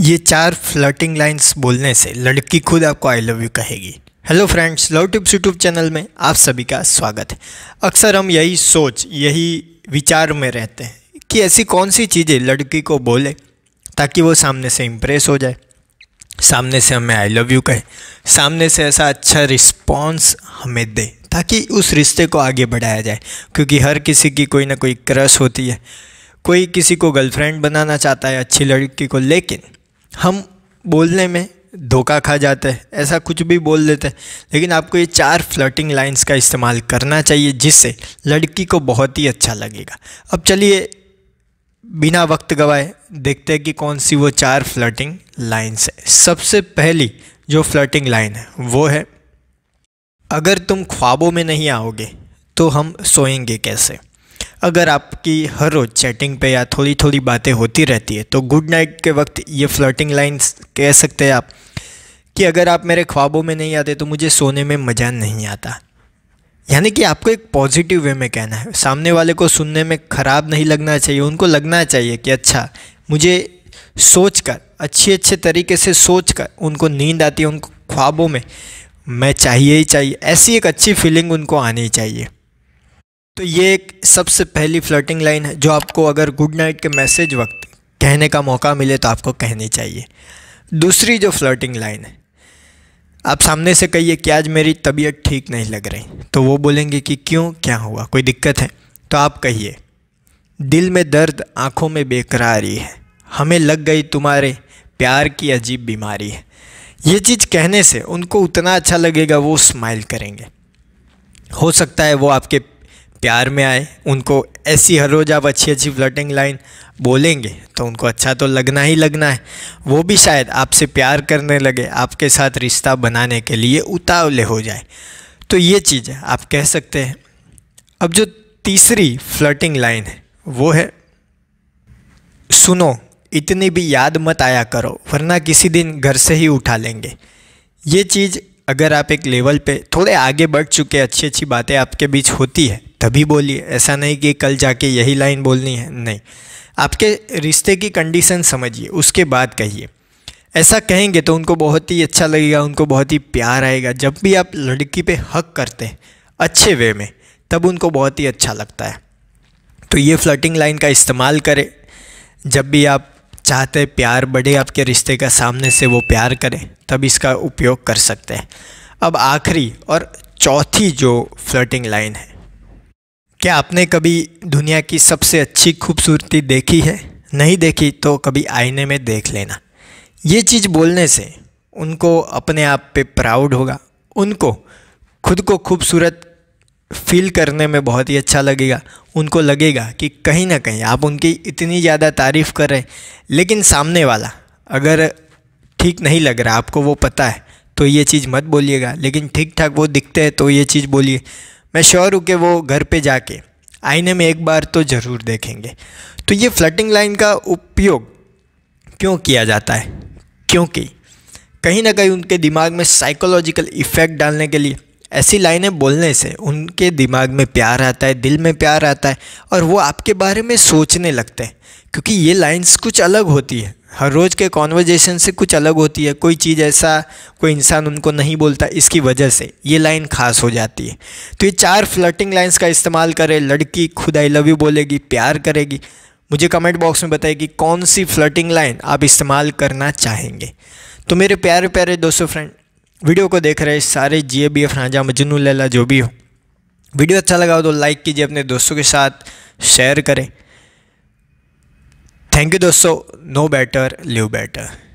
ये चार flirting lines बोलने से लड़की खुद आपको आई लव यू कहेगी hello friends love tips YouTube channel में आप सभी का स्वागत है अक्सर हम यही सोच यही विचार में रहते हैं कि ऐसी कौन सी चीज़ें लड़की को बोले ताकि वो सामने से इम्प्रेस हो जाए सामने से हमें आई लव यू कहे सामने से ऐसा अच्छा रिस्पॉन्स हमें दे ताकि उस रिश्ते को आगे बढ़ाया जाए क्योंकि हर किसी की कोई ना कोई क्रश होती है कोई किसी को गर्लफ्रेंड बनाना चाहता है अच्छी लड़की को लेकिन हम बोलने में धोखा खा जाते हैं ऐसा कुछ भी बोल देते हैं लेकिन आपको ये चार फ्लर्टिंग लाइंस का इस्तेमाल करना चाहिए जिससे लड़की को बहुत ही अच्छा लगेगा अब चलिए बिना वक्त गवाए देखते हैं कि कौन सी वो चार फ्लर्टिंग लाइन्स है सबसे पहली जो फ्लर्टिंग लाइन है वो है अगर तुम ख्वाबों में नहीं आओगे तो हम सोएंगे कैसे अगर आपकी हर रोज़ चैटिंग पे या थोड़ी थोड़ी बातें होती रहती है तो गुड नाइट के वक्त ये फ्लर्टिंग लाइन्स कह सकते हैं आप कि अगर आप मेरे ख्वाबों में नहीं आते तो मुझे सोने में मज़ा नहीं आता यानी कि आपको एक पॉजिटिव वे में कहना है सामने वाले को सुनने में ख़राब नहीं लगना चाहिए उनको लगना चाहिए कि अच्छा मुझे सोच कर अच्छे अच्छे तरीके से सोच कर उनको नींद आती है उनको ख्वाबों में मैं चाहिए ही चाहिए ऐसी एक अच्छी फीलिंग उनको आनी चाहिए तो ये एक सबसे पहली फ्लर्टिंग लाइन है जो आपको अगर गुड नाइट के मैसेज वक्त कहने का मौका मिले तो आपको कहनी चाहिए दूसरी जो फ्लर्टिंग लाइन है आप सामने से कहिए कि आज मेरी तबीयत ठीक नहीं लग रही तो वो बोलेंगे कि क्यों क्या हुआ कोई दिक्कत है तो आप कहिए दिल में दर्द आंखों में बेकरारी है हमें लग गई तुम्हारे प्यार की अजीब बीमारी है ये चीज़ कहने से उनको उतना अच्छा लगेगा वो स्माइल करेंगे हो सकता है वो आपके प्यार में आए उनको ऐसी हर रोज़ आप अच्छी अच्छी फ्लटिंग लाइन बोलेंगे तो उनको अच्छा तो लगना ही लगना है वो भी शायद आपसे प्यार करने लगे आपके साथ रिश्ता बनाने के लिए उतावले हो जाए तो ये चीज़ है आप कह सकते हैं अब जो तीसरी फ्लटिंग लाइन है वो है सुनो इतनी भी याद मत आया करो वरना किसी दिन घर से ही उठा लेंगे ये चीज़ अगर आप एक लेवल पे थोड़े आगे बढ़ चुके अच्छी अच्छी बातें आपके बीच होती है तभी बोलिए ऐसा नहीं कि कल जाके यही लाइन बोलनी है नहीं आपके रिश्ते की कंडीशन समझिए उसके बाद कहिए ऐसा कहेंगे तो उनको बहुत ही अच्छा लगेगा उनको बहुत ही प्यार आएगा जब भी आप लड़की पे हक करते हैं अच्छे वे में तब उनको बहुत ही अच्छा लगता है तो ये फ्लटिंग लाइन का इस्तेमाल करें जब भी आप चाहते प्यार बढ़े आपके रिश्ते का सामने से वो प्यार करें तब इसका उपयोग कर सकते हैं अब आखिरी और चौथी जो फ्लटिंग लाइन है क्या आपने कभी दुनिया की सबसे अच्छी खूबसूरती देखी है नहीं देखी तो कभी आईने में देख लेना ये चीज़ बोलने से उनको अपने आप पे प्राउड होगा उनको खुद को खूबसूरत फील करने में बहुत ही अच्छा लगेगा उनको लगेगा कि कहीं ना कहीं आप उनकी इतनी ज़्यादा तारीफ़ कर रहे हैं लेकिन सामने वाला अगर ठीक नहीं लग रहा आपको वो पता है तो ये चीज़ मत बोलिएगा लेकिन ठीक ठाक वो दिखते हैं तो ये चीज़ बोलिए मैं श्योर हूँ कि वो घर पे जाके आईने में एक बार तो ज़रूर देखेंगे तो ये फ्लटिंग लाइन का उपयोग क्यों किया जाता है क्योंकि कहीं ना कहीं उनके दिमाग में साइकोलॉजिकल इफ़ेक्ट डालने के लिए ऐसी लाइनें बोलने से उनके दिमाग में प्यार आता है दिल में प्यार आता है और वो आपके बारे में सोचने लगते हैं क्योंकि ये लाइंस कुछ अलग होती है हर रोज़ के कॉन्वर्जेसन से कुछ अलग होती है कोई चीज़ ऐसा कोई इंसान उनको नहीं बोलता इसकी वजह से ये लाइन खास हो जाती है तो ये चार फ्लर्टिंग लाइन्स का इस्तेमाल करें लड़की खुद आई लव यू बोलेगी प्यार करेगी मुझे कमेंट बॉक्स में बताइए कि कौन सी फ्लर्टिंग लाइन आप इस्तेमाल करना चाहेंगे तो मेरे प्यारे प्यारे दोस्तों फ्रेंड वीडियो को देख रहे सारे जी बी एफ राजा मजनू लैला जो भी हो वीडियो अच्छा लगा हो तो लाइक कीजिए अपने दोस्तों के साथ शेयर करें Thank you, dosto. Know better, live better.